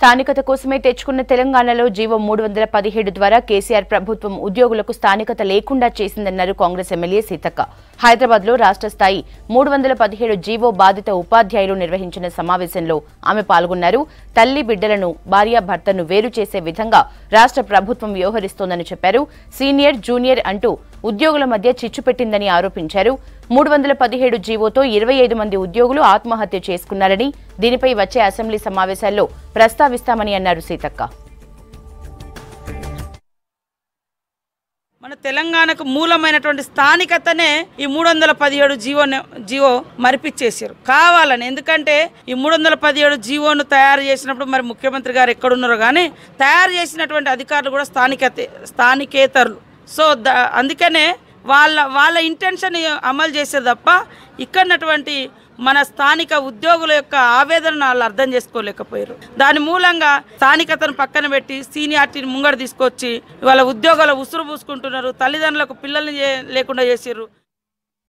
స్థానికత కోసమే తెచ్చుకున్న తెలంగాణలో జీవో మూడు వందల పదిహేడు ద్వారా కేసీఆర్ ప్రభుత్వం ఉద్యోగులకు స్థానికత లేకుండా చేసిందన్నారు కాంగ్రెస్ ఎమ్మెల్యే సీతక్క హైదరాబాద్ లో రాష్ట్ర స్థాయి మూడు వందల పదిహేడు జీవో బాధిత ఉపాధ్యాయులు నిర్వహించిన సమావేశంలో ఆమె పాల్గొన్నారు తల్లి బిడ్డలను భార్యాభర్తను వేరు చేసే విధంగా రాష్ట్ర ప్రభుత్వం వ్యవహరిస్తోందని చెప్పారు సీనియర్ జూనియర్ అంటూ ఉద్యోగుల మధ్య చిచ్చు పెట్టిందని ఆరోపించారు మూడు వందల పదిహేడు జీవోతో ఇరవై ఐదు మంది ఉద్యోగులు ఆత్మహత్య చేసుకున్నారని దీనిపై వచ్చే అసెంబ్లీ సమావేశాల్లో ప్రస్తావిస్తామని అన్నారు సీతక్క మన తెలంగాణకు మూలమైనటువంటి స్థానికతనే ఈ మూడు వందల పదిహేడు జీవో జీవో మరిపిచ్చేసారు కావాలని ఎందుకంటే ఈ మూడు వందల పదిహేడు జీవోను తయారు చేసినప్పుడు మరి ముఖ్యమంత్రి గారు ఎక్కడున్నారో కానీ తయారు చేసినటువంటి అధికారులు కూడా స్థానికతే స్థానికేతరులు సో అందుకనే వాళ్ళ వాళ్ళ ఇంటెన్షన్ అమలు చేసే తప్ప ఇక్కడటువంటి మన స్థానిక ఉద్యోగుల యొక్క ఆవేదన వాళ్ళు అర్థం చేసుకోలేకపోయారు దాని మూలంగా స్థానికతను పక్కన పెట్టి సీనియార్టీని ముంగడు తీసుకొచ్చి వాళ్ళ ఉద్యోగాలు ఉసురు పూసుకుంటున్నారు తల్లిదండ్రులకు పిల్లల్ని లేకుండా చేసారు